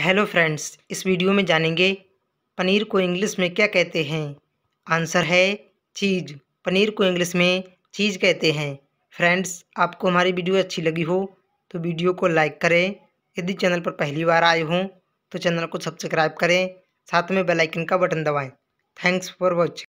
hello friends इस video में जानेंगे पनीर को इंग्लिश में क्या कहते हैं आंसर है चीज़ पनीर को इंग्लिश में चीज़ कहते हैं फ्रेंड्स आपको हमारी वीडियो अच्छी लगी हो तो वीडियो को लाइक करें यदि चैनल पर पहली बार आए हों तो चैनल को सब्सक्राइब करें साथ में बेलाइकन का बटन दबाएँ थैंक्स फॉर वॉचिंग